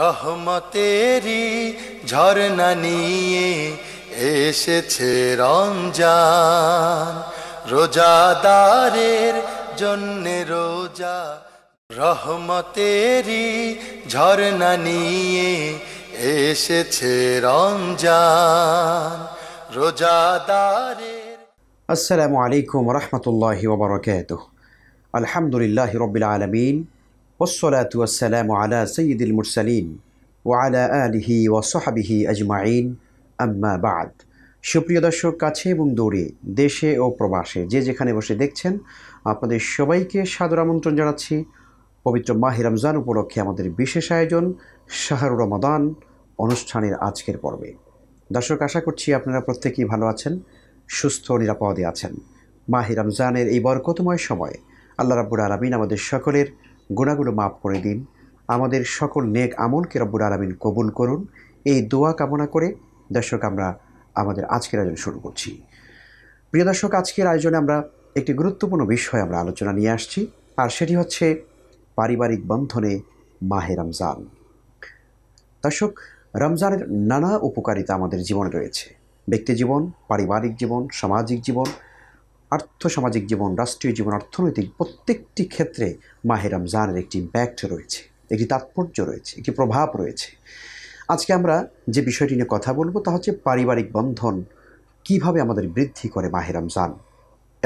রহমতেরি ঝরনা নিয়ে এসেছে রমজান রোজাদারের জন্য রোজা রহমতেরি ঝরনা নিয়ে এসেছে রমজান রোজাদারের আসসালামু আলাইকুম রহমতুল্লাহ ওবরাকাতুহ আলহামদুলিল্লাহি রবিল আলমিন والصلاة والسلام على سيد المرسلين وعلى آله وصحبه أجمعين أما بعد সুপ্রিয় দর্শক কাছে এবং দৌড়ে দেশে ও প্রবাসে যে যেখানে বসে দেখছেন আপনাদের সবাইকে সাদর আমন্ত্রণ জানাচ্ছি পবিত্র মাহি রমজান উপলক্ষে আমাদের বিশেষ আয়োজন শাহরুর রমাদান অনুষ্ঠানের আজকের পর্বে দর্শক আশা করছি আপনারা প্রত্যেকেই ভালো আছেন সুস্থ নিরাপদে আছেন মাহি রমজানের এই বরকতময় সময় আল্লাহ রাবুর আলমিন আমাদের সকলের গুণাগুলো মাফ করে দিন আমাদের সকল নেক আমলকে রব্বুর আলমিন কবুল করুন এই দোয়া কামনা করে দর্শক আমরা আমাদের আজকের আয়োজন শুরু করছি প্রিয় দর্শক আজকের আয়োজনে আমরা একটি গুরুত্বপূর্ণ বিষয় আমরা আলোচনা নিয়ে আসছি আর সেটি হচ্ছে পারিবারিক বন্ধনে মাহে রমজান দর্শক রমজানের নানা উপকারিতা আমাদের জীবনে রয়েছে ব্যক্তি জীবন পারিবারিক জীবন সামাজিক জীবন আর্থসামাজিক জীবন রাষ্ট্রীয় জীবন অর্থনৈতিক প্রত্যেকটি ক্ষেত্রে মাহে রমজানের একটি ইম্প্যাক্ট রয়েছে একটি তাৎপর্য রয়েছে একটি প্রভাব রয়েছে আজকে আমরা যে বিষয়টি নিয়ে কথা বলবো তা হচ্ছে পারিবারিক বন্ধন কিভাবে আমাদের বৃদ্ধি করে মাহে রমজান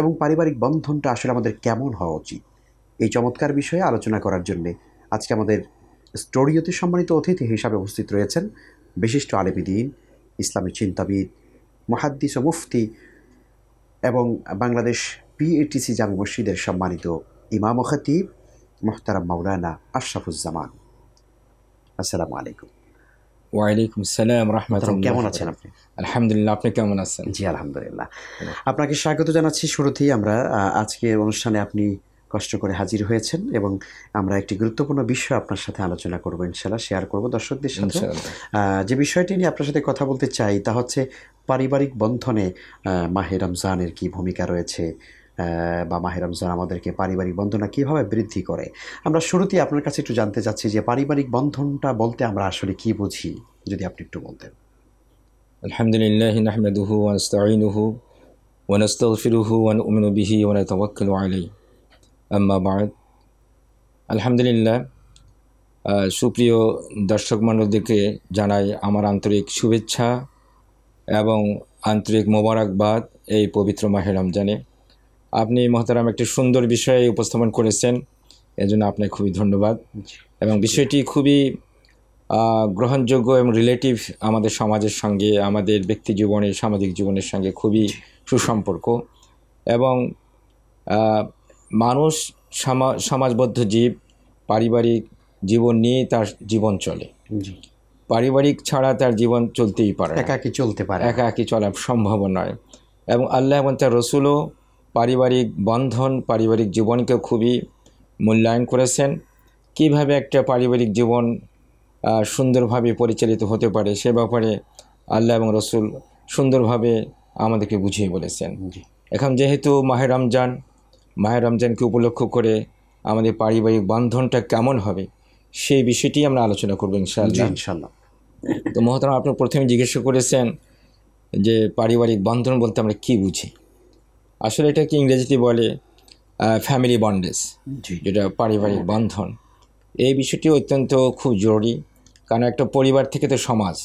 এবং পারিবারিক বন্ধনটা আসলে আমাদের কেমন হওয়া উচিত এই চমৎকার বিষয়ে আলোচনা করার জন্যে আজকে আমাদের স্টোরিওতে সম্মানিত অতিথি হিসাবে উপস্থিত রয়েছেন বিশিষ্ট আলেবিদিন ইসলামী চিন্তাবিদ মহাদ্দিস ও মুফতি এবং বাংলাদেশ পিএটিসি জামি মসজিদের সম্মানিত ইমাম খতিব মোহতারাম মৌলানা আশরাফুজ্জামান আসসালামু আলাইকুম ওয়ালাইকুম সালাম রহমতুল্লাহ কেমন আছেন আপনি আলহামদুলিল্লাহ আপনি কেমন আছেন জি আলহামদুলিল্লাহ আপনাকে স্বাগত জানাচ্ছি শুরুতেই আমরা আজকে অনুষ্ঠানে আপনি কষ্ট করে হাজির হয়েছেন এবং আমরা একটি গুরুত্বপূর্ণ বিষয় আপনার সাথে আলোচনা করবো ইনশাল্লাহ শেয়ার করবো দর্শকদের সাথে যে বিষয়টি নিয়ে আপনার সাথে কথা বলতে চাই তা হচ্ছে পারিবারিক বন্ধনে মাহে রমজানের কি ভূমিকা রয়েছে বা মাহে রমজান আমাদেরকে পারিবারিক বন্ধনটা কীভাবে বৃদ্ধি করে আমরা শুরুতেই আপনার কাছে একটু জানতে চাচ্ছি যে পারিবারিক বন্ধনটা বলতে আমরা আসলে কি বুঝি যদি আপনি একটু বলতেন আলহামদুলিল্লাহ নাহমেদুহু ওয়ানস্তাইনুহু ওয়ানাস্তাগফিরুহু ওয়ানউমিনু বিহি আলহামদুলিল্লাহ সুপ্রিয় দর্শক মণ্ডলদেরকে জানাই আমার আন্তরিক শুভেচ্ছা এবং আন্তরিক মোবারকবাদ এই পবিত্র মাহে রমজানে আপনি মহতারাম একটি সুন্দর বিষয়ে উপস্থাপন করেছেন এজন্য আপনাকে খুবই ধন্যবাদ এবং বিষয়টি খুবই গ্রহণযোগ্য এবং রিলেটিভ আমাদের সমাজের সঙ্গে আমাদের ব্যক্তি জীবনে সামাজিক জীবনের সঙ্গে খুবই সুসম্পর্ক এবং মানুষ সমাজবদ্ধ জীব পারিবারিক জীবন নিয়ে তার জীবন চলে পারিবারিক ছাড়া তার জীবন চলতেই পারে একা একাকি চলতে পারে একা একাকি চলা সম্ভব নয় এবং আল্লাহ এবং তার রসুলও পারিবারিক বন্ধন পারিবারিক জীবনকে খুবই মূল্যায়ন করেছেন কিভাবে একটা পারিবারিক জীবন সুন্দরভাবে পরিচালিত হতে পারে সে ব্যাপারে আল্লাহ এবং রসুল সুন্দরভাবে আমাদেরকে বুঝিয়ে বলেছেন এখন যেহেতু মাহের রমজান মায়ের রমজানকে উপলক্ষ করে আমাদের পারিবারিক বন্ধনটা কেমন হবে সেই বিষয়টি আমরা আলোচনা করবো ইনশাআল্লাহ ইনশাল্লাহ তো মহতারাম আপনি প্রথমে জিজ্ঞাসা করেছেন যে পারিবারিক বন্ধন বলতে আমরা কি বুঝি আসলে এটাকে ইংরেজিতে বলে ফ্যামিলি বন্ডেজ যেটা পারিবারিক বন্ধন এই বিষয়টি অত্যন্ত খুব জরুরি কারণ একটা পরিবার থেকে তো সমাজ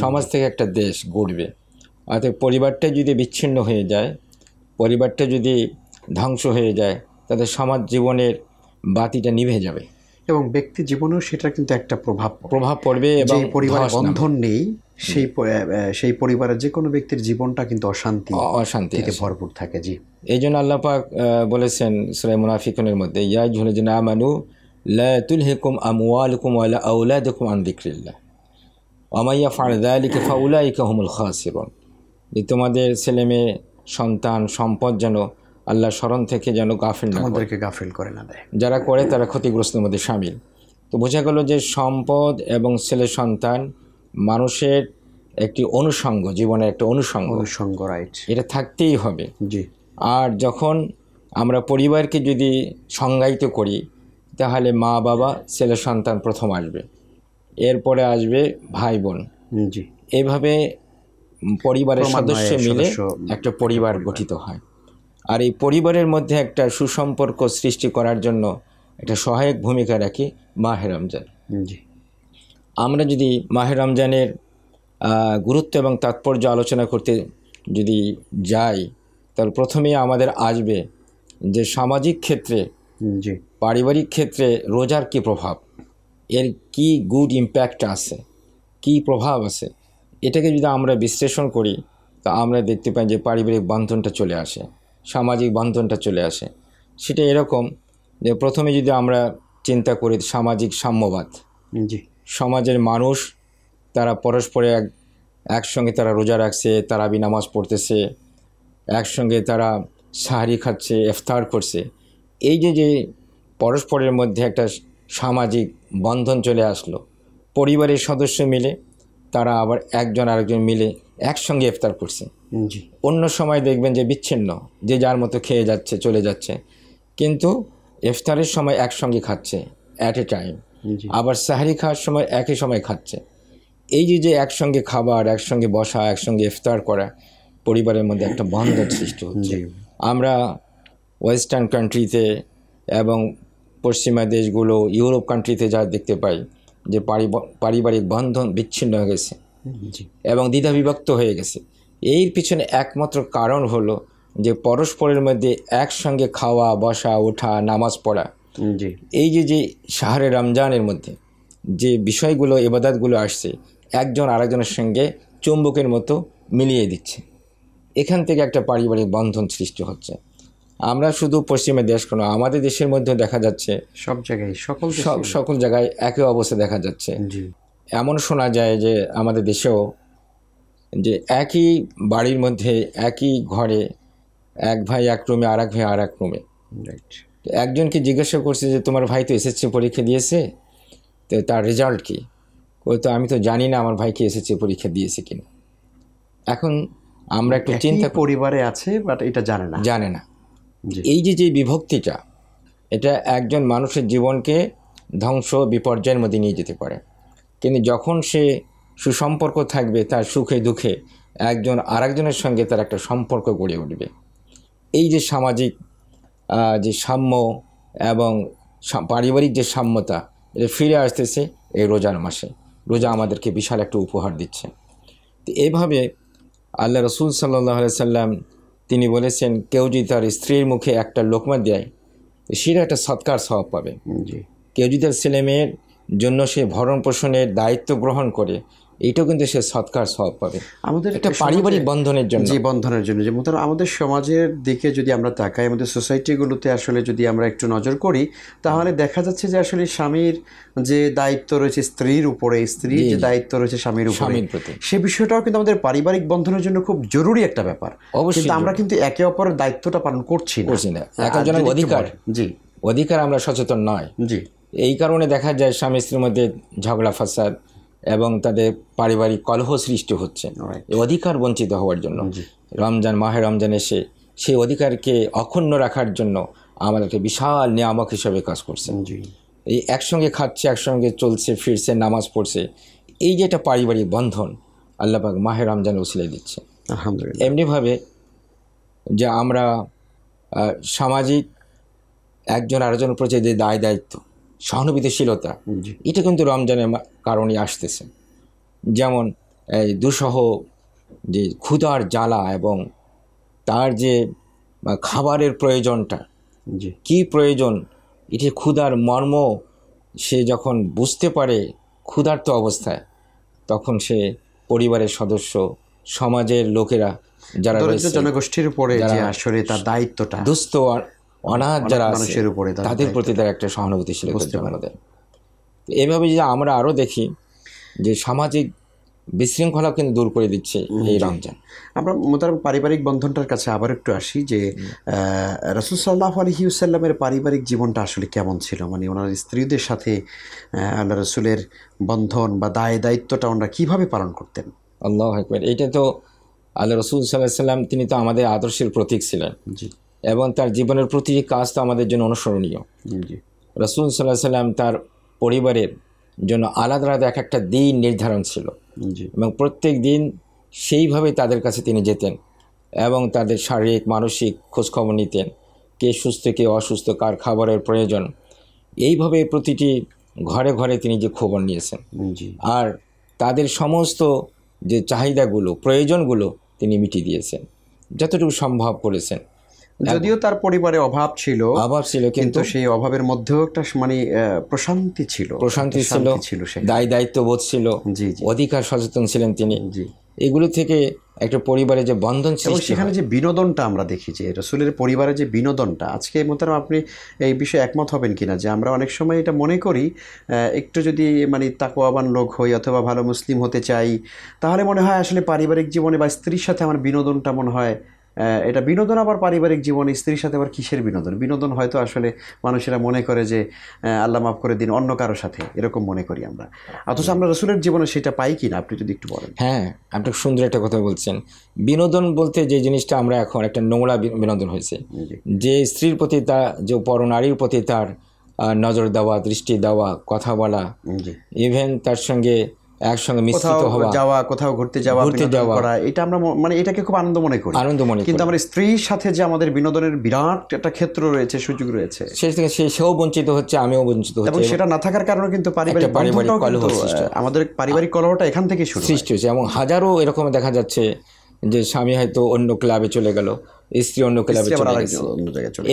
সমাজ থেকে একটা দেশ গড়বে অর্থাৎ পরিবারটা যদি বিচ্ছিন্ন হয়ে যায় পরিবারটা যদি ধ্বংস হয়ে যায় তাদের সমাজ জীবনের বাতিটা নিভে যাবে এবং ব্যক্তি জীবনেও সেটা কিন্তু একটা প্রভাব প্রভাব পড়বে এবং পরিবারের বন্ধন নেই সেই সেই পরিবারের যে কোনো ব্যক্তির জীবনটা কিন্তু অশান্তি অশান্তি ভরপুর থাকে জি এই জন্য আল্লাপাক বলেছেন সুরাই মুনাফিকনের মধ্যে ইয়াই ঝুলে যে না মানু লুল হেকুম আমুয়ালকুম আলা আউলা দেখুম আন্দিক্রিল্লা আমাইয়া ফারদা আলিকে ফাউলা ইকাহমুল খাসিরন যে তোমাদের ছেলেমেয়ে সন্তান সম্পদ যেন আল্লাহ স্মরণ থেকে যেন গাফিল আমাদেরকে গাফিল করে না দেয় যারা করে তারা ক্ষতিগ্রস্তের মধ্যে সামিল তো বোঝা গেল যে সম্পদ এবং ছেলে সন্তান মানুষের একটি অনুষঙ্গ জীবনের একটা অনুষঙ্গ অনুষঙ্গ রাইট এটা থাকতেই হবে জি আর যখন আমরা পরিবারকে যদি সংজ্ঞায়িত করি তাহলে মা বাবা ছেলে সন্তান প্রথম আসবে এরপরে আসবে ভাই বোন জি এভাবে পরিবারের সদস্য মিলে একটা পরিবার গঠিত হয় আর এই পরিবারের মধ্যে একটা সুসম্পর্ক সৃষ্টি করার জন্য একটা সহায়ক ভূমিকা রাখি মাহে রমজান আমরা যদি মাহে রমজানের গুরুত্ব এবং তাৎপর্য আলোচনা করতে যদি যাই তাহলে প্রথমেই আমাদের আসবে যে সামাজিক ক্ষেত্রে পারিবারিক ক্ষেত্রে রোজার কি প্রভাব এর কি গুড ইম্প্যাক্ট আছে কি প্রভাব আছে এটাকে যদি আমরা বিশ্লেষণ করি তা আমরা দেখতে পাই যে পারিবারিক বন্ধনটা চলে আসে সামাজিক বন্ধনটা চলে আসে সেটা এরকম যে প্রথমে যদি আমরা চিন্তা করি সামাজিক সাম্যবাদ জি সমাজের মানুষ তারা পরস্পরে এক একসঙ্গে তারা রোজা রাখছে তারা নামাজ পড়তেছে একসঙ্গে তারা সাহারি খাচ্ছে এফতার করছে এই যে যে পরস্পরের মধ্যে একটা সামাজিক বন্ধন চলে আসলো পরিবারের সদস্য মিলে তারা আবার একজন আরেকজন মিলে একসঙ্গে ইফতার করছে অন্য সময় দেখবেন যে বিচ্ছিন্ন যে যার মতো খেয়ে যাচ্ছে চলে যাচ্ছে কিন্তু ইফতারের সময় একসঙ্গে খাচ্ছে অ্যাট এ টাইম আবার সাহারি খাওয়ার সময় একই সময় খাচ্ছে এই যে যে একসঙ্গে খাবার একসঙ্গে বসা একসঙ্গে ইফতার করা পরিবারের মধ্যে একটা বন্ধন সৃষ্টি হচ্ছে আমরা ওয়েস্টার্ন কান্ট্রিতে এবং পশ্চিমা দেশগুলো ইউরোপ কান্ট্রিতে যা দেখতে পাই যে পারিবারিক বন্ধন বিচ্ছিন্ন হয়ে গেছে এবং দ্বিধাবিভক্ত হয়ে গেছে এর পিছনে একমাত্র কারণ হলো যে পরস্পরের মধ্যে একসঙ্গে খাওয়া বসা ওঠা নামাজ পড়া জি এই যে যে শাহরে রমজানের মধ্যে যে বিষয়গুলো এবাদাতগুলো আসছে একজন আরেকজনের সঙ্গে চুম্বকের মতো মিলিয়ে দিচ্ছে এখান থেকে একটা পারিবারিক বন্ধন সৃষ্টি হচ্ছে আমরা শুধু পশ্চিমে দেশ কোনো আমাদের দেশের মধ্যে দেখা যাচ্ছে সব জায়গায় সকল সব সকল জায়গায় একে অবস্থা দেখা যাচ্ছে এমন শোনা যায় যে আমাদের দেশেও যে একই বাড়ির মধ্যে একই ঘরে এক ভাই এক রুমে আর এক ভাই আর এক রুমে একজনকে জিজ্ঞাসা করছে যে তোমার ভাই তো এসএসসি পরীক্ষা দিয়েছে তো তার রেজাল্ট কী ওই তো আমি তো জানি না আমার ভাইকে এসএসসি পরীক্ষা দিয়েছে কিনা এখন আমরা একটু চিন্তা পরিবারে আছে বাট এটা জানে না জানে না এই যে যে বিভক্তিটা এটা একজন মানুষের জীবনকে ধ্বংস বিপর্যয়ের মধ্যে নিয়ে যেতে পারে কিন্তু যখন সে সুসম্পর্ক থাকবে তার সুখে দুঃখে একজন আরেকজনের সঙ্গে তার একটা সম্পর্ক গড়ে উঠবে এই যে সামাজিক যে সাম্য এবং পারিবারিক যে সাম্যতা এটা ফিরে আসতেছে এই রোজার মাসে রোজা আমাদেরকে বিশাল একটা উপহার দিচ্ছে তো এভাবে আল্লাহ রসুল সাল্লাহ সাল্লাম তিনি বলেছেন কেউ যদি তার স্ত্রীর মুখে একটা লোকমা দেয় সেটা একটা সৎকার স্বভাব পাবে কেউ যদি তার ছেলেমেয়ের জন্য সে ভরণ পোষণের দায়িত্ব গ্রহণ করে এইটাও কিন্তু সে সৎকার সব পাবে আমাদের একটা পারিবারিক বন্ধনের জন্য যে বন্ধনের জন্য যে ধরো আমাদের সমাজের দিকে যদি আমরা তাকাই আমাদের সোসাইটিগুলোতে আসলে যদি আমরা একটু নজর করি তাহলে দেখা যাচ্ছে যে আসলে স্বামীর যে দায়িত্ব রয়েছে স্ত্রীর উপরে স্ত্রীর যে দায়িত্ব রয়েছে স্বামীর উপরে সে বিষয়টাও কিন্তু আমাদের পারিবারিক বন্ধনের জন্য খুব জরুরি একটা ব্যাপার অবশ্যই আমরা কিন্তু একে অপরের দায়িত্বটা পালন করছি না একজনের অধিকার জি অধিকার আমরা সচেতন নয় জি এই কারণে দেখা যায় স্বামী স্ত্রীর মধ্যে ঝগড়া ফাসাদ এবং তাদের পারিবারিক কলহ সৃষ্টি হচ্ছে অধিকার বঞ্চিত হওয়ার জন্য রমজান মাহে রমজান এসে সেই অধিকারকে অক্ষুণ্ণ রাখার জন্য আমাদেরকে বিশাল নিয়ামক হিসাবে কাজ করছে এই একসঙ্গে খাচ্ছে একসঙ্গে চলছে ফিরছে নামাজ পড়ছে এই যে একটা পারিবারিক বন্ধন আল্লাপাক মাহে রমজান উসিলে দিচ্ছে এমনিভাবে যে আমরা সামাজিক একজন আরেকজনের প্রতি যে দায় দায়িত্ব সহানুভূতিশীলতা এটা কিন্তু রমজানের কারণে আসতেছে যেমন দুসহ যে ক্ষুধার জ্বালা এবং তার যে খাবারের প্রয়োজনটা কি প্রয়োজন এটি ক্ষুধার মর্ম সে যখন বুঝতে পারে ক্ষুধার্ত অবস্থায় তখন সে পরিবারের সদস্য সমাজের লোকেরা যারা জনগোষ্ঠীর পরে আসলে তার দায়িত্বটা দুস্থ অনাথ যারা মানুষের উপরে তাদের প্রতি তার একটা সহানুভূতিশীল বুঝতে পারে এইভাবে যদি আমরা আরও দেখি যে সামাজিক বিশৃঙ্খলা কিন্তু দূর করে দিচ্ছে এই রমজান আমরা মোতাবেক পারিবারিক বন্ধনটার কাছে আবার একটু আসি যে রসুল সাল্লাহ আলহিউসাল্লামের পারিবারিক জীবনটা আসলে কেমন ছিল মানে ওনার স্ত্রীদের সাথে আল্লাহ রসুলের বন্ধন বা দায় দায়িত্বটা ওনারা কীভাবে পালন করতেন আল্লাহ একবার এটা তো আল্লাহ রসুল সাল্লাহ সাল্লাম তিনি তো আমাদের আদর্শের প্রতীক ছিলেন জি এবং তার জীবনের প্রতিটি কাজ তো আমাদের জন্য অনুসরণীয় রসুল সাল্লাহ সাল্লাম তার পরিবারের জন্য আলাদা আলাদা এক একটা দিন নির্ধারণ ছিল এবং প্রত্যেক দিন সেইভাবে তাদের কাছে তিনি যেতেন এবং তাদের শারীরিক মানসিক খোঁজখবর নিতেন কে সুস্থ কে অসুস্থ কার খাবারের প্রয়োজন এইভাবে প্রতিটি ঘরে ঘরে তিনি যে খবর নিয়েছেন আর তাদের সমস্ত যে চাহিদাগুলো প্রয়োজনগুলো তিনি মিটিয়ে দিয়েছেন যতটুকু সম্ভব করেছেন যদিও তার পরিবারে অভাব ছিল অভাব ছিল কিন্তু সেই অভাবের মধ্যেও একটা মানে প্রশান্তি ছিল প্রশান্তি ছিল ছিল দায় দায়িত্ববোধ ছিল জি অধিকার সচেতন ছিলেন তিনি জি এগুলো থেকে একটা পরিবারে যে বন্ধন ছিল সেখানে যে বিনোদনটা আমরা দেখি যে রসুলের পরিবারে যে বিনোদনটা আজকে মতো আপনি এই বিষয়ে একমত হবেন কিনা যে আমরা অনেক সময় এটা মনে করি একটু যদি মানে তাকোয়াবান লোক হই অথবা ভালো মুসলিম হতে চাই তাহলে মনে হয় আসলে পারিবারিক জীবনে বা স্ত্রীর সাথে আমার বিনোদনটা মনে হয় এটা বিনোদন আবার পারিবারিক জীবন স্ত্রীর সাথে আবার কিসের বিনোদন বিনোদন হয়তো আসলে মানুষেরা মনে করে যে আল্লাহ মাফ করে দিন অন্য কারোর সাথে এরকম মনে করি আমরা অথচ আমরা রসুলের জীবনে সেটা পাই কি না আপনি যদি একটু বলেন হ্যাঁ আপনি সুন্দর একটা কথা বলছেন বিনোদন বলতে যে জিনিসটা আমরা এখন একটা নোংরা বিনোদন হয়েছে যে স্ত্রীর প্রতি তা যে পর নারীর প্রতি তার নজর দেওয়া দৃষ্টি দেওয়া কথা বলা ইভেন তার সঙ্গে একসঙ্গে মিশ্রিত হওয়া যাওয়া কোথাও ঘুরতে যাওয়া ঘুরতে যাওয়া করা এটা আমরা মানে এটাকে খুব আনন্দ মনে করি আনন্দ মনে কিন্তু আমার স্ত্রীর সাথে যে আমাদের বিনোদনের বিরাট একটা ক্ষেত্র রয়েছে সুযোগ রয়েছে সেই থেকে সে সেও বঞ্চিত হচ্ছে আমিও বঞ্চিত হচ্ছে এবং সেটা না থাকার কারণে কিন্তু পারিবারিক পারিবারিক কলহ আমাদের পারিবারিক কলহটা এখান থেকে সৃষ্টি হয়েছে এবং হাজারো এরকম দেখা যাচ্ছে যে স্বামী হয়তো অন্য ক্লাবে চলে গেল স্ত্রী অন্য ক্লাবে চলে গেল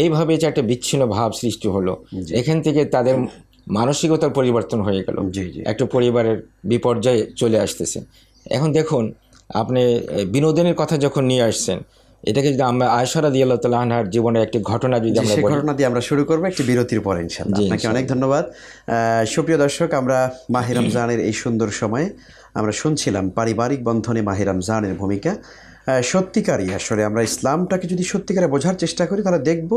এইভাবে যে একটা বিচ্ছিন্ন ভাব সৃষ্টি হলো এখান থেকে তাদের মানসিকতার পরিবর্তন হয়ে গেল একটা পরিবারের বিপর্যয়ে চলে আসতেছে এখন দেখুন আপনি বিনোদনের কথা যখন নিয়ে আসছেন এটাকে যদি আমরা আয়সরা দিয়ে আল্লাহ তালা আনহার জীবনের একটি ঘটনা যদি আমরা ঘটনা দিয়ে আমরা শুরু করবো একটি বিরতির পরে ইনশাল্লাহ আপনাকে অনেক ধন্যবাদ সুপ্রিয় দর্শক আমরা মাহিরাম রমজানের এই সুন্দর সময়ে আমরা শুনছিলাম পারিবারিক বন্ধনে মাহির রমজানের ভূমিকা সত্যিকারই আসলে আমরা ইসলামটাকে যদি সত্যিকারে বোঝার চেষ্টা করি তাহলে দেখব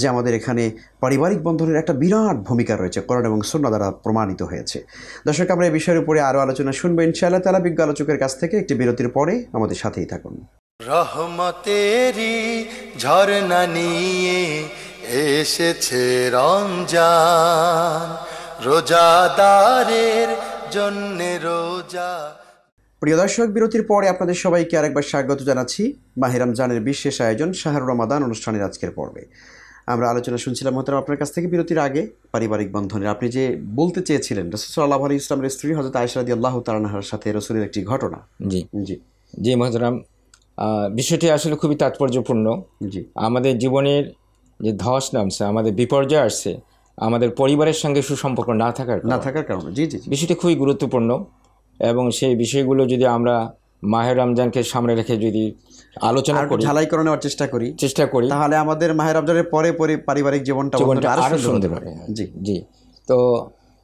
যে আমাদের এখানে পারিবারিক বন্ধনের একটা বিরাট ভূমিকা রয়েছে করণ এবং সুন্না দ্বারা প্রমাণিত হয়েছে দর্শক আমরা এই বিষয়ের উপরে আরও আলোচনা শুনবো ইনশাআল্লাহ তালা বিজ্ঞ আলোচকের কাছ থেকে একটি বিরতির পরে আমাদের সাথেই থাকুন রহমতেরি ঝর্ণা নিয়ে এসেছে রমজান রোজাদারের জন্যে রোজা প্রিয় দর্শক বিরতির পরে আপনাদের সবাইকে আরেকবার স্বাগত জানাচ্ছি মাহিরাম জানের বিশেষ আয়োজন শাহরু রমাদান অনুষ্ঠানের আজকের পর্বে আমরা আলোচনা শুনছিলাম হয়তো আপনার কাছ থেকে বিরতির আগে পারিবারিক বন্ধনের আপনি যে বলতে চেয়েছিলেন রসুল আল্লাহ আলী ইসলামের স্ত্রী হজরত আয়সরাদি আল্লাহ তালানহার সাথে রসুলের একটি ঘটনা জি জি জি মহাজরাম বিষয়টি আসলে খুবই তাৎপর্যপূর্ণ জি আমাদের জীবনের যে ধস নামছে আমাদের বিপর্যয় আসছে আমাদের পরিবারের সঙ্গে সুসম্পর্ক না থাকার না থাকার কারণে জি জি বিষয়টি খুবই গুরুত্বপূর্ণ এবং সেই বিষয়গুলো যদি আমরা মাহের রমজানকে সামনে রেখে যদি আলোচনা করি ঝালাই করানোর চেষ্টা করি চেষ্টা করি তাহলে আমাদের মাহের রমজানের পরে পরে পারিবারিক জীবনটা আরো সুন্দর হবে জি জি তো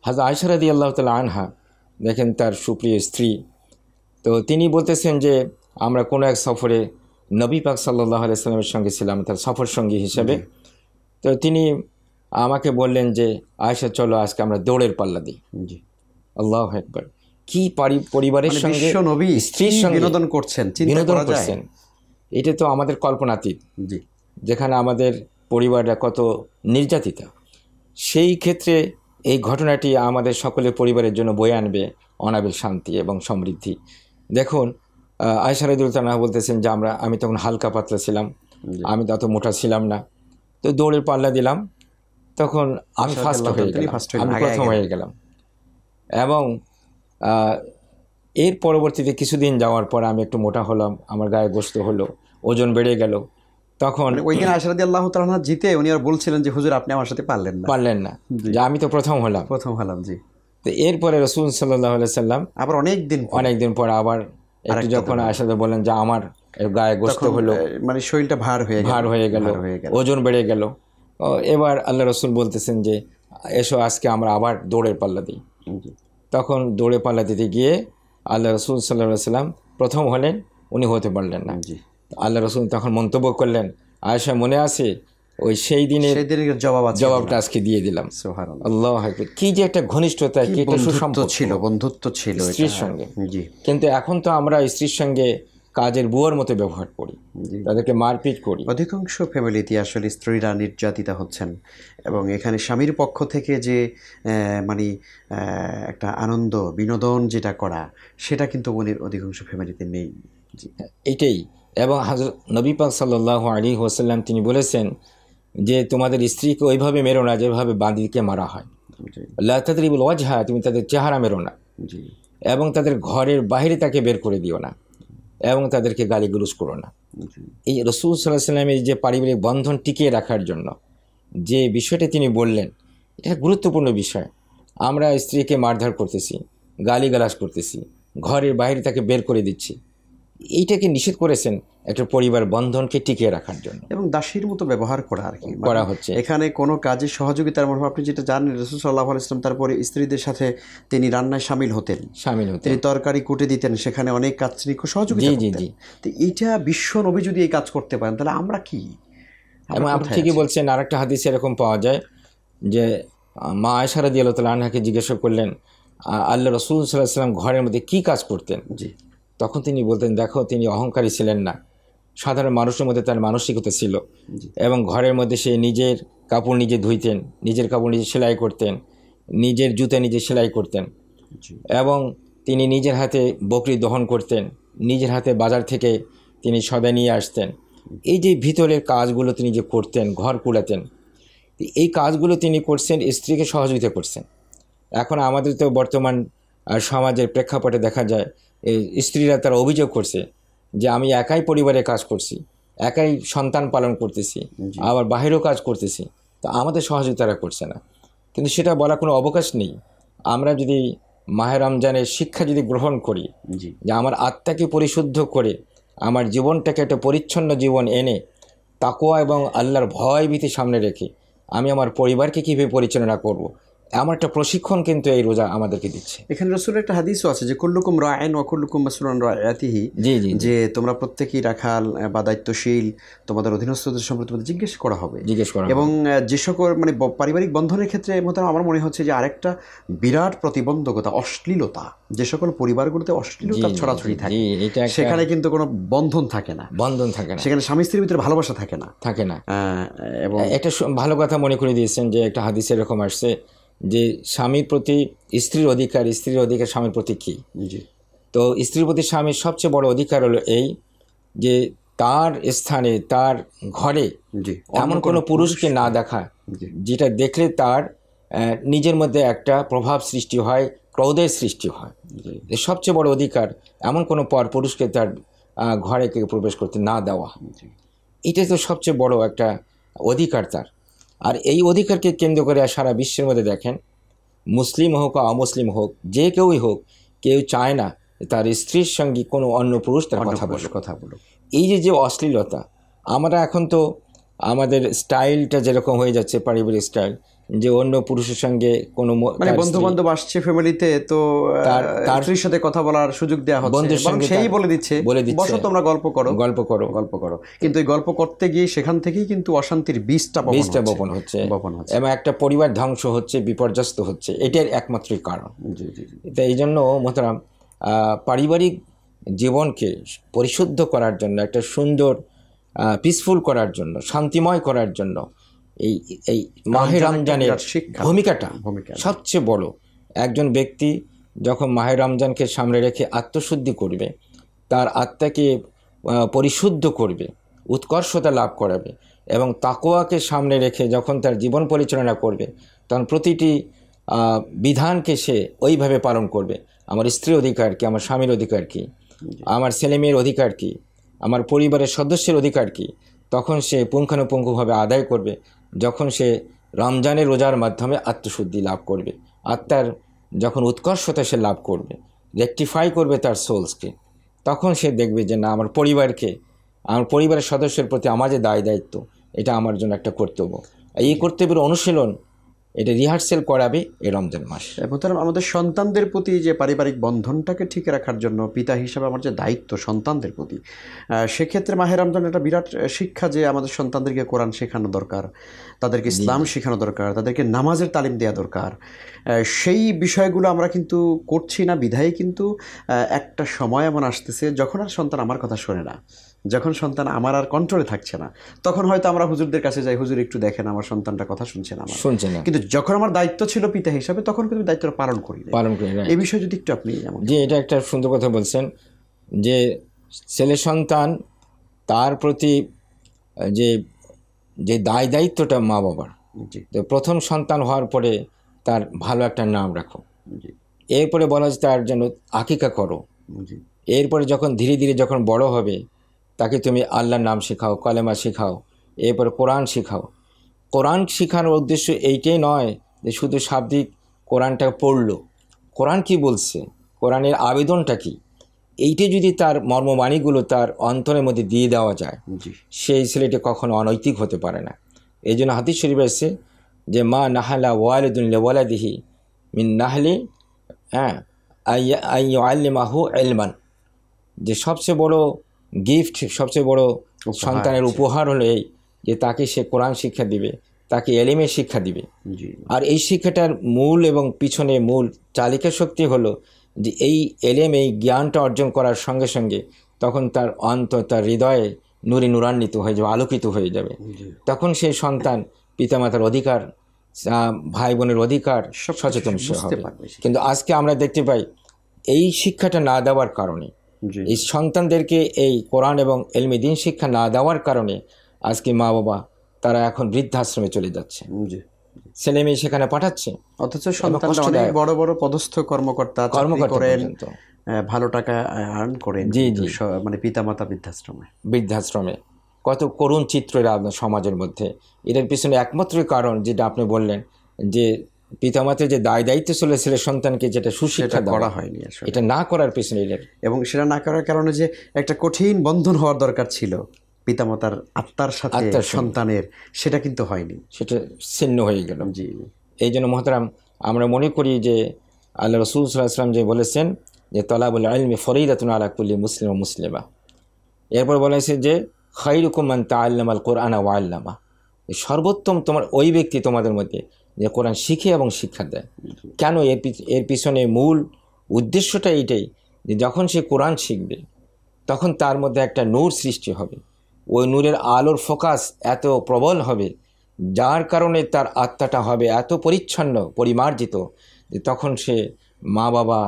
হাজা আয়সারাদি আল্লাহ তাল্লাহ আনহা দেখেন তার সুপ্রিয় স্ত্রী তো তিনি বলতেছেন যে আমরা কোনো এক সফরে নবী পাক সাল্লাহ আলাইসাল্লামের সঙ্গে ছিলাম তার সফর সঙ্গী হিসেবে তো তিনি আমাকে বললেন যে আয়সা চলো আজকে আমরা দৌড়ের পাল্লা দিই জি আল্লাহ একবার কি পরিবারের মানে সঙ্গে স্ত্রীর সঙ্গে বিনোদন করছেন বিনোদন করছেন এটা তো আমাদের কল্পনাতীত জি যেখানে আমাদের পরিবাররা কত নির্যাতিতা সেই ক্ষেত্রে এই ঘটনাটি আমাদের সকলের পরিবারের জন্য বয়ে আনবে অনাবিল শান্তি এবং সমৃদ্ধি দেখুন আয়সারদুল তানা বলতেছেন যে আমরা আমি তখন হালকা পাতলা ছিলাম আমি তত মোটা ছিলাম না তো দৌড়ের পাল্লা দিলাম তখন আমি ফার্স্ট হয়ে গেলাম আমি প্রথম হয়ে গেলাম এবং এর পরবর্তীতে কিছুদিন যাওয়ার পর আমি একটু মোটা হলাম আমার গায়ে গোস্ত হলো ওজন বেড়ে গেল তখন ওইখানে আশরাদি আল্লাহ তালা জিতে উনি আর বলছিলেন যে হুজুর আপনি আমার সাথে পারলেন না পারলেন না যে আমি তো প্রথম হলাম প্রথম হলাম জি তো এরপরে রসুল সাল্লাহ সাল্লাম আবার অনেক দিন অনেক দিন পর আবার একটু যখন আশরাদি বলেন যে আমার গায়ে গোস্ত হলো মানে শরীরটা ভার হয়ে ভার হয়ে গেল ওজন বেড়ে গেল এবার আল্লাহ রসুল বলতেছেন যে এসো আজকে আমরা আবার দৌড়ের পাল্লা দিই তখন দৌড়ে পাল্লা দিতে গিয়ে আল্লাহ রসুল সাল্লা সাল্লাম প্রথম হলেন উনি হতে পারলেন না জি আল্লাহ রসুল তখন মন্তব্য করলেন আয়সা মনে আছে ওই সেই দিনে জবাব জবাবটা আজকে দিয়ে দিলাম আল্লাহ কি যে একটা ঘনিষ্ঠতা কি একটা সুসম্পর্ক ছিল বন্ধুত্ব ছিল স্ত্রীর সঙ্গে কিন্তু এখন তো আমরা স্ত্রীর সঙ্গে কাজের বুয়ার মতো ব্যবহার করি তাদেরকে মারপিট করি অধিকাংশ ফ্যামিলিতে আসলে স্ত্রীরা নির্যাতিতা হচ্ছেন এবং এখানে স্বামীর পক্ষ থেকে যে মানে একটা আনন্দ বিনোদন যেটা করা সেটা কিন্তু অধিকাংশ ফ্যামিলিতে নেই এটাই এবং হাজর নবী পাক সাল্লাহ আলী হোসাল্লাম তিনি বলেছেন যে তোমাদের স্ত্রীকে ওইভাবে মেরো না যেভাবে বাঁদিকে মারা হয় লাতাদি ওয়াজহা তুমি তাদের চেহারা মেরো না এবং তাদের ঘরের বাইরে তাকে বের করে দিও না এবং তাদেরকে গালিগুলোজ করো না এই রসুল সাল্লাহামের যে পারিবারিক বন্ধন টিকিয়ে রাখার জন্য যে বিষয়টি তিনি বললেন এটা গুরুত্বপূর্ণ বিষয় আমরা স্ত্রীকে মারধর করতেছি গালিগালাজ করতেছি ঘরের বাইরে তাকে বের করে দিচ্ছি এইটাকে নিষেধ করেছেন একটা পরিবার বন্ধনকে টিকিয়ে রাখার জন্য এবং দাসীর মতো ব্যবহার করা আর কি করা হচ্ছে এখানে কোনো কাজে সহযোগিতার মধ্যে আপনি যেটা জানেন রসুল সাল্লাহ ইসলাম তারপরে স্ত্রীদের সাথে তিনি রান্নায় সামিল হতেন সামিল হতেন তিনি তরকারি কুটে দিতেন সেখানে অনেক কাজ তিনি খুব সহযোগিতা জি জি তো এইটা বিশ্ব নবী যদি এই কাজ করতে পারেন তাহলে আমরা কি এবং আপনি ঠিকই বলছেন আর একটা হাদিস এরকম পাওয়া যায় যে মা আয়সারা দিয়ে আল্লাহ তালা আনহাকে জিজ্ঞাসা করলেন আল্লাহ রসুল সাল্লাহ সাল্লাম ঘরের মধ্যে কী কাজ করতেন জি তখন তিনি বলতেন দেখো তিনি অহংকারী ছিলেন না সাধারণ মানুষের মধ্যে তার মানসিকতা ছিল এবং ঘরের মধ্যে সে নিজের কাপড় নিজে ধুইতেন নিজের কাপড় নিজে সেলাই করতেন নিজের জুতা নিজে সেলাই করতেন এবং তিনি নিজের হাতে বকরি দহন করতেন নিজের হাতে বাজার থেকে তিনি সদা নিয়ে আসতেন এই যে ভিতরের কাজগুলো তিনি যে করতেন ঘর কুড়াতেন এই কাজগুলো তিনি করছেন স্ত্রীকে সহযোগিতা করছেন এখন আমাদের তো বর্তমান সমাজের প্রেক্ষাপটে দেখা যায় স্ত্রীরা তারা অভিযোগ করছে যে আমি একাই পরিবারে কাজ করছি একাই সন্তান পালন করতেছি আবার বাহিরেও কাজ করতেছি তো আমাদের সহযোগিতারা করছে না কিন্তু সেটা বলা কোনো অবকাশ নেই আমরা যদি মাহের রমজানের শিক্ষা যদি গ্রহণ করি যে আমার আত্মাকে পরিশুদ্ধ করে আমার জীবনটাকে একটা পরিচ্ছন্ন জীবন এনে তাকোয়া এবং আল্লাহর ভয় ভীতি সামনে রেখে আমি আমার পরিবারকে কীভাবে পরিচালনা করব। আমার একটা প্রশিক্ষণ কিন্তু এই রোজা আমাদেরকে দিচ্ছে এখানে রসুলের একটা হাদিসও আছে যে কুল্লুকুম রায়ন ওয়াকুল্লুকুম মাসুলান রায়াতিহি জি জি যে তোমরা প্রত্যেকেই রাখাল বা দায়িত্বশীল তোমাদের অধীনস্থদের সম্পর্কে তোমাদের জিজ্ঞেস করা হবে জিজ্ঞেস করা এবং যে সকল মানে পারিবারিক বন্ধনের ক্ষেত্রে মতো আমার মনে হচ্ছে যে আরেকটা বিরাট প্রতিবন্ধকতা অশ্লীলতা যে সকল পরিবারগুলোতে অশ্লীলতা ছড়াছড়ি থাকে সেখানে কিন্তু কোনো বন্ধন থাকে না বন্ধন থাকে না সেখানে স্বামী স্ত্রীর ভিতরে ভালোবাসা থাকে না থাকে না এবং একটা ভালো কথা মনে করে দিয়েছেন যে একটা হাদিস এরকম আসছে যে স্বামীর প্রতি স্ত্রীর অধিকার স্ত্রীর অধিকার স্বামীর প্রতি কী তো স্ত্রীর প্রতি স্বামীর সবচেয়ে বড় অধিকার হলো এই যে তার স্থানে তার ঘরে এমন কোনো পুরুষকে না দেখা যেটা দেখলে তার নিজের মধ্যে একটা প্রভাব সৃষ্টি হয় ক্রোধের সৃষ্টি হয় সবচেয়ে বড় অধিকার এমন কোনো পর পুরুষকে তার ঘরে কেউ প্রবেশ করতে না দেওয়া এটাই তো সবচেয়ে বড় একটা অধিকার তার আর এই অধিকারকে কেন্দ্র করে সারা বিশ্বের মধ্যে দেখেন মুসলিম হোক বা অমুসলিম হোক যে কেউই হোক কেউ চায় না তার স্ত্রীর সঙ্গে কোনো অন্য পুরুষ তার কথা বলে কথা বলো এই যে যে অশ্লীলতা আমরা এখন তো আমাদের স্টাইলটা যেরকম হয়ে যাচ্ছে পারিবারিক স্টাইল যে অন্য পুরুষের সঙ্গে কোনো মানে বন্ধু বান্ধব আসছে ফ্যামিলিতে তো তার সাথে কথা বলার সুযোগ দেওয়া হচ্ছে বন্ধুর সঙ্গে সেই বলে দিচ্ছে বলে দিচ্ছে বসো তোমরা গল্প করো গল্প করো গল্প করো কিন্তু এই গল্প করতে গিয়ে সেখান থেকেই কিন্তু অশান্তির বীজটা বীজটা বপন হচ্ছে বপন হচ্ছে এবং একটা পরিবার ধ্বংস হচ্ছে বিপর্যস্ত হচ্ছে এটার একমাত্রই কারণ জি জি তো এই জন্য মোহতারাম পারিবারিক জীবনকে পরিশুদ্ধ করার জন্য একটা সুন্দর পিসফুল করার জন্য শান্তিময় করার জন্য এই এই মাহে রমজানের ভূমিকাটা সবচেয়ে বড় একজন ব্যক্তি যখন মাহে রমজানকে সামনে রেখে আত্মশুদ্ধি করবে তার আত্মাকে পরিশুদ্ধ করবে উৎকর্ষতা লাভ করাবে এবং তাকোয়াকে সামনে রেখে যখন তার জীবন পরিচালনা করবে তখন প্রতিটি বিধানকে সে ওইভাবে পালন করবে আমার স্ত্রী অধিকার কি আমার স্বামীর অধিকার কি আমার ছেলেমেয়ের অধিকার কি আমার পরিবারের সদস্যের অধিকার কি তখন সে পুঙ্খানুপুঙ্খভাবে আদায় করবে যখন সে রমজানের রোজার মাধ্যমে আত্মশুদ্ধি লাভ করবে আত্মার যখন উৎকর্ষতা সে লাভ করবে রেক্টিফাই করবে তার সোলসকে তখন সে দেখবে যে না আমার পরিবারকে আমার পরিবারের সদস্যের প্রতি আমার যে দায় দায়িত্ব এটা আমার জন্য একটা কর্তব্য এই কর্তব্যের অনুশীলন এটা রিহার্সেল করাবে এই রমজান মাস মোতারাম আমাদের সন্তানদের প্রতি যে পারিবারিক বন্ধনটাকে ঠিক রাখার জন্য পিতা হিসাবে আমার যে দায়িত্ব সন্তানদের প্রতি সেক্ষেত্রে মাহের রমজান একটা বিরাট শিক্ষা যে আমাদের সন্তানদেরকে কোরআন শেখানো দরকার তাদেরকে ইসলাম শেখানো দরকার তাদেরকে নামাজের তালিম দেওয়া দরকার সেই বিষয়গুলো আমরা কিন্তু করছি না বিধায় কিন্তু একটা সময় এমন আসতেছে যখন আর সন্তান আমার কথা শোনে না যখন সন্তান আমার আর কন্ট্রোলে থাকছে না তখন হয়তো আমরা হুজুরদের কাছে যাই হুজুর একটু দেখেন আমার সন্তানটা কথা শুনছে না শুনছে না হ্যাঁ। কিন্তু যখন আমার দায়িত্ব ছিল পিতা হিসাবে তখন কিন্তু দায়িত্বটা পালন করি পালন করি হ্যাঁ। এই বিষয়ে যদি একটু আপনি যে এটা একটা সুন্দর কথা বলছেন যে ছেলে সন্তান তার প্রতি যে যে দায় দায়িত্বটা মা বাবার তো প্রথম সন্তান হওয়ার পরে তার ভালো একটা নাম রাখো এরপরে বলা যে তার যেন আকিকা করো এরপরে যখন ধীরে ধীরে যখন বড় হবে তাকে তুমি আল্লাহর নাম শেখাও কলেমা শেখাও এরপর কোরআন শেখাও কোরআন শেখানোর উদ্দেশ্য এইটাই নয় যে শুধু শাব্দিক কোরআনটা পড়ল কোরআন কি বলছে কোরআনের আবেদনটা কি এইটাই যদি তার মর্মবাণীগুলো তার অন্তরের মধ্যে দিয়ে দেওয়া যায় সেই ছেলেটি কখনো অনৈতিক হতে পারে না এই জন্য হাতিস শরীফ আছে যে মা নাহালা লেওয়ালা দিহি মিন নাহলে হ্যাঁ আই আই আল্লিমাহু এলমান যে সবচেয়ে বড় গিফট সবচেয়ে বড় সন্তানের উপহার হলো এই যে তাকে সে কোরআন শিক্ষা দিবে তাকে এলিমের শিক্ষা দিবে আর এই শিক্ষাটার মূল এবং পিছনে মূল চালিকা শক্তি হলো যে এই এলিম এই জ্ঞানটা অর্জন করার সঙ্গে সঙ্গে তখন তার অন্ত তার হৃদয়ে নুরি নুরান্বিত হয়ে যাবে আলোকিত হয়ে যাবে তখন সেই সন্তান পিতামাতার অধিকার ভাই বোনের অধিকার সচেতন কিন্তু আজকে আমরা দেখতে পাই এই শিক্ষাটা না দেওয়ার কারণে এই সন্তানদেরকে এই কোরআন এবং এলমি দিন শিক্ষা না দেওয়ার কারণে আজকে মা বাবা তারা এখন বৃদ্ধাশ্রমে চলে যাচ্ছে ছেলে মেয়ে সেখানে পাঠাচ্ছে অথচ বড় বড় পদস্থ কর্মকর্তা কর্মকর্তা ভালো টাকা আর্ন করেন জি জি মানে পিতামাতা বৃদ্ধাশ্রমে বৃদ্ধাশ্রমে কত করুণ চিত্র এরা আপনার সমাজের মধ্যে এটার পিছনে একমাত্র কারণ যেটা আপনি বললেন যে পিতামাতার যে দায় দায়িত্ব ছিল ছেলে সন্তানকে যেটা সুশিক্ষা করা হয়নি এটা না করার পেছনে এবং সেটা না করার কারণে যে একটা কঠিন বন্ধন হওয়ার দরকার ছিল পিতামাতার আত্মার সাথে সন্তানের সেটা কিন্তু হয়নি সেটা ছিন্ন হয়ে গেল জি এই জন্য মহাতারাম আমরা মনে করি যে আল্লাহ রসুল সাল্লাহাম যে বলেছেন যে তলাবুল আলমী ফরিদাতুন আলাকুল্লি মুসলিম ও মুসলিমা এরপর বলেছে যে খৈরুকুমান তা আল্লামাল কোরআনা ওয়া আল্লামা সর্বোত্তম তোমার ওই ব্যক্তি তোমাদের মধ্যে যে কোরআন শিখে এবং শিক্ষা দেয় কেন এর এর পিছনে মূল উদ্দেশ্যটা এটাই যে যখন সে কোরআন শিখবে তখন তার মধ্যে একটা নূর সৃষ্টি হবে ওই নূরের আলোর ফোকাস এত প্রবল হবে যার কারণে তার আত্মাটা হবে এত পরিচ্ছন্ন পরিমার্জিত যে তখন সে মা বাবা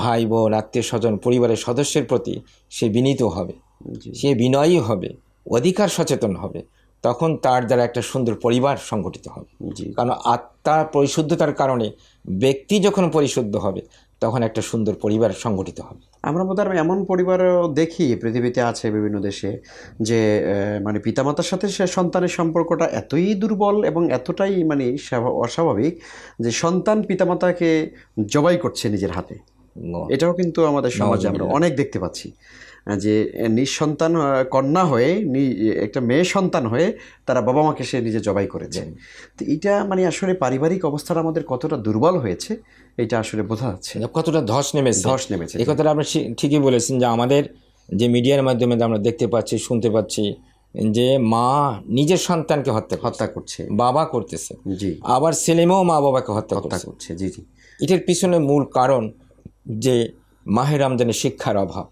ভাই বোন আত্মীয় স্বজন পরিবারের সদস্যের প্রতি সে বিনীত হবে সে বিনয়ী হবে অধিকার সচেতন হবে তখন তার দ্বারা একটা সুন্দর পরিবার সংগঠিত হবে কারণ আত্মা পরিশুদ্ধতার কারণে ব্যক্তি যখন পরিশুদ্ধ হবে তখন একটা সুন্দর পরিবার সংগঠিত হবে আমরা মধ্যে এমন পরিবারও দেখি পৃথিবীতে আছে বিভিন্ন দেশে যে মানে পিতামাতার সাথে সে সন্তানের সম্পর্কটা এতই দুর্বল এবং এতটাই মানে অস্বাভাবিক যে সন্তান পিতামাতাকে জবাই করছে নিজের হাতে এটাও কিন্তু আমাদের সমাজে আমরা অনেক দেখতে পাচ্ছি যে নিঃসন্তান কন্যা হয়ে একটা মেয়ে সন্তান হয়ে তারা বাবা মাকে সে নিজে জবাই করেছে তো এটা মানে আসলে পারিবারিক অবস্থাটা আমাদের কতটা দুর্বল হয়েছে এটা আসলে বোঝা যাচ্ছে কতটা ধস নেমেছে ধস নেমেছে এ কথাটা আপনি ঠিকই বলেছেন যে আমাদের যে মিডিয়ার মাধ্যমে আমরা দেখতে পাচ্ছি শুনতে পাচ্ছি যে মা নিজের সন্তানকে হত্যা হত্যা করছে বাবা করতেছে জি আবার ছেলেমেয়েও মা বাবাকে হত্যা হত্যা করছে জি জি এটার পিছনে মূল কারণ যে মাহের রমজানের শিক্ষার অভাব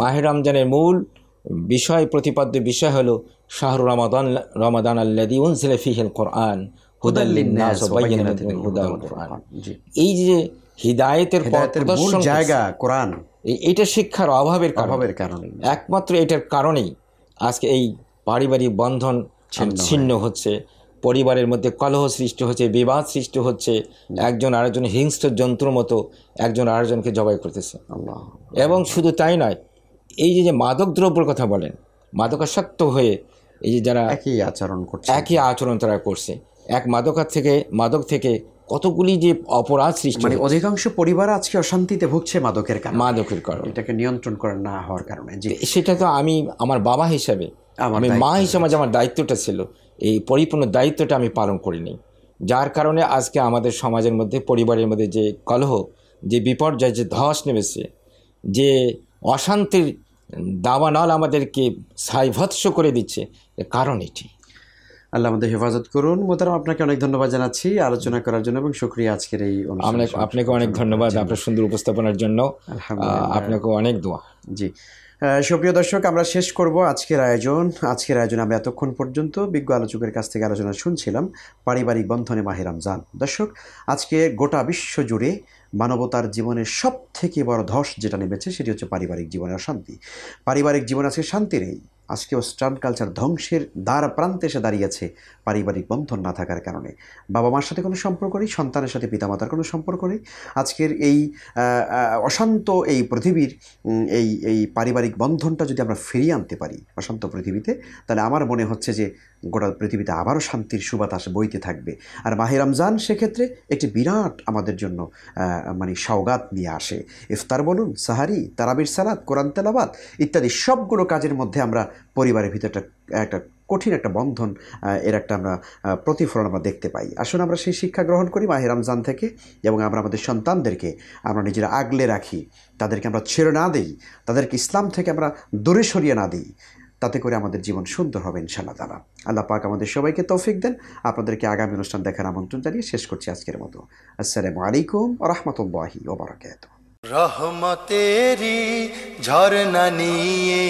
মাহে রমজানের মূল বিষয় প্রতিপাদ্য বিষয় হলো শাহরু রমাদান রমাদান আল্লাদি উনসিলে ফিহেল কোরআন এই যে হিদায়তের জায়গা কোরআন এটা শিক্ষার অভাবের অভাবের কারণে একমাত্র এটার কারণেই আজকে এই পারিবারিক বন্ধন ছিন্ন হচ্ছে পরিবারের মধ্যে কলহ সৃষ্টি হচ্ছে বিবাদ সৃষ্টি হচ্ছে একজন আরেকজন হিংস্র জন্তুর মতো একজন আরেকজনকে জবাই করতেছে এবং শুধু তাই নয় এই যে যে মাদক দ্রব্যর কথা বলেন মাদকাসক্ত হয়ে এই যে যারা একই আচরণ করছে একই আচরণ তারা করছে এক মাদকার থেকে মাদক থেকে কতগুলি যে অপরাধ সৃষ্টি মানে অধিকাংশ পরিবার আজকে অশান্তিতে ভুগছে মাদকের কারণে মাদকের কারণে এটাকে নিয়ন্ত্রণ করা না হওয়ার কারণে সেটা তো আমি আমার বাবা হিসাবে আমি মা হিসাবে আমার দায়িত্বটা ছিল এই পরিপূর্ণ দায়িত্বটা আমি পালন করিনি যার কারণে আজকে আমাদের সমাজের মধ্যে পরিবারের মধ্যে যে কলহ যে বিপর্যয় যে ধস নেমেছে যে অশান্তির দাবানল আমাদেরকে সাইভৎস করে দিচ্ছে কারণ এটি আল্লাহ আমাদের হেফাজত করুন মোতারাম আপনাকে অনেক ধন্যবাদ জানাচ্ছি আলোচনা করার জন্য এবং সুক্রিয়া আজকের এই আপনাকে অনেক ধন্যবাদ আপনার সুন্দর উপস্থাপনার জন্য আপনাকে অনেক দোয়া জি সুপ্রিয় দর্শক আমরা শেষ করব আজকের আয়োজন আজকের আয়োজন আমরা এতক্ষণ পর্যন্ত বিজ্ঞ আলোচকের কাছ থেকে আলোচনা শুনছিলাম পারিবারিক বন্ধনে মাহের রমজান দর্শক আজকে গোটা বিশ্ব জুড়ে মানবতার জীবনের সব থেকে বড় ধস যেটা নেমেছে সেটি হচ্ছে পারিবারিক জীবনের অশান্তি পারিবারিক জীবন আজকে শান্তি নেই আজকে ওয়েস্টার্ন কালচার ধ্বংসের দ্বার প্রান্তে এসে দাঁড়িয়েছে পারিবারিক বন্ধন না থাকার কারণে বাবা মার সাথে কোনো সম্পর্ক নেই সন্তানের সাথে পিতামাতার কোনো সম্পর্ক নেই আজকের এই অশান্ত এই পৃথিবীর এই এই পারিবারিক বন্ধনটা যদি আমরা ফিরিয়ে আনতে পারি অশান্ত পৃথিবীতে তাহলে আমার মনে হচ্ছে যে গোটা পৃথিবীতে আবারও শান্তির সুবাতাস বইতে থাকবে আর মাহে রমজান সেক্ষেত্রে একটি বিরাট আমাদের জন্য মানে সওগাত নিয়ে আসে ইফতার বলুন সাহারি তারাবির সালাদ কোরআন তেলাবাদ ইত্যাদি সবগুলো কাজের মধ্যে আমরা পরিবারের ভিতরে একটা কঠিন একটা বন্ধন এর একটা আমরা প্রতিফলন আমরা দেখতে পাই আসুন আমরা সেই শিক্ষা গ্রহণ করি মাহে রমজান থেকে এবং আমরা আমাদের সন্তানদেরকে আমরা নিজেরা আগলে রাখি তাদেরকে আমরা ছেড়ে না দিই তাদেরকে ইসলাম থেকে আমরা দূরে সরিয়ে না দিই তাতে করে আমাদের জীবন সুন্দর হবে ইনশাল্লাহ তারা আল্লাহ পাক আমাদের সবাইকে তৌফিক দেন আপনাদেরকে আগামী অনুষ্ঠান দেখার আমন্ত্রণ জানিয়ে শেষ করছি আজকের মতো আসসালামু আলাইকুম রহমতুল্লাহি ওবরাকাত রহমতেরি ঝরনা নিয়ে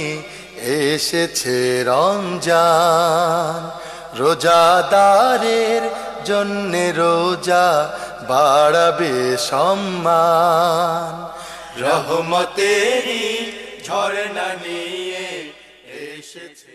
এসেছে রমজান রোজাদারের জন্যে রোজা বাড়াবে সম্মান রহমতেরি ঝরনা নিয়ে এসেছে